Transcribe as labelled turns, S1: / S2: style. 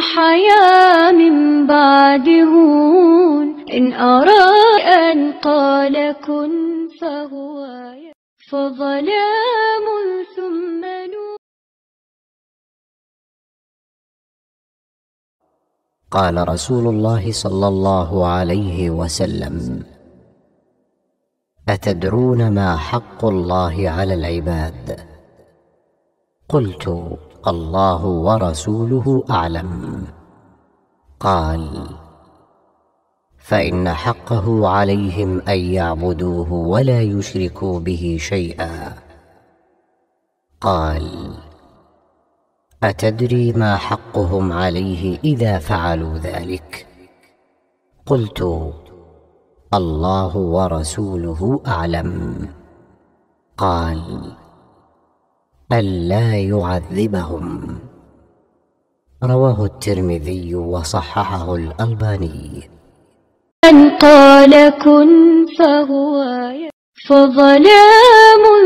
S1: حيا من هون إن أرى أن قال كن فهو
S2: فظلام ثم نور
S3: قال رسول الله صلى الله عليه وسلم أتدرون ما حق الله على العباد؟ قلت الله ورسوله اعلم قال فان حقه عليهم ان يعبدوه ولا يشركوا به شيئا قال اتدري ما حقهم عليه اذا فعلوا ذلك قلت الله ورسوله اعلم قال ألا يعذبهم رواه الترمذي وصححه الألباني
S2: من قال كن فهو فظلام